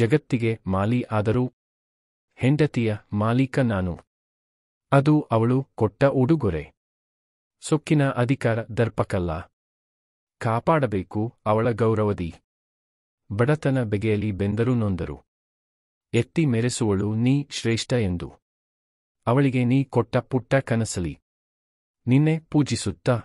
ಜಗತ್ತಿಗೆ ಮಾಲಿ ಆದರೂ ಹೆಂಡತಿಯ ಮಾಲೀಕ ನಾನು ಅದು ಅವಳು ಕೊಟ್ಟ ಉಡುಗೊರೆ ಸೊಕ್ಕಿನ ಅಧಿಕಾರ ದರ್ಪಕಲ್ಲ ಕಾಪಾಡಬೇಕು ಅವಳ ಗೌರವದಿ ಬಡತನ ಬೆಗೆಯಲಿ ಬೆಂದರು ನೊಂದರು ಎತ್ತಿ ಮೆರೆಸುವಳು ನೀ ಶ್ರೇಷ್ಠ ಎಂದು ಅವಳಿಗೆ ನೀ ಕೊಟ್ಟ ಪುಟ್ಟ ಕನಸಲಿ ನಿನ್ನೆ ಪೂಜಿಸುತ್ತಾ